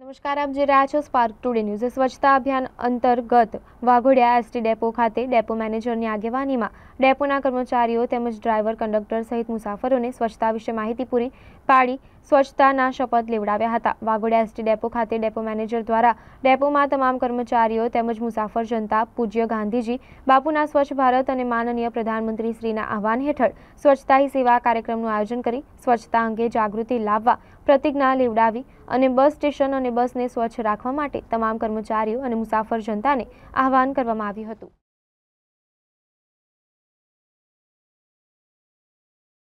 નમસ્કાર આપ જે રહ્યા છો સ્પાર્ક ટુડે ન્યૂઝ સ્વચ્છતા અભિયાન અંતર્ગત વાઘોડિયા એસટી ડેપો ખાતે ડેપો મેનેજરની આગેવાનીમાં ડેપોના કર્મચારીઓ તેમજ ડ્રાઈવર કંડક્ટર સહિત મુસાફરોને સ્વચ્છતા વિશે માહિતી પૂરી પાડી સ્વચ્છતાના શપથ લેવડાવ્યા હતા વાઘોડિયા એસટી ડેપો ખાતે ડેપો મેનેજર દ્વારા ડેપોમાં તમામ કર્મચારીઓ તેમજ મુસાફર જનતા પૂજ્ય ગાંધીજી બાપુના સ્વચ્છ ભારત અને માનનીય પ્રધાનમંત્રી શ્રીના આહવાન હેઠળ સ્વચ્છતા હી સેવા કાર્યક્રમનું આયોજન કરી સ્વચ્છતા અંગે જાગૃતિ લાવવા પ્રતિજ્ઞા લેવડાવી અને બસ સ્ટેશન અને બસને સ્વચ્છ રાખવા માટે તમામ કર્મચારીઓ અને મુસાફર જનતાને આહવાન કરવામાં આવ્યું હતું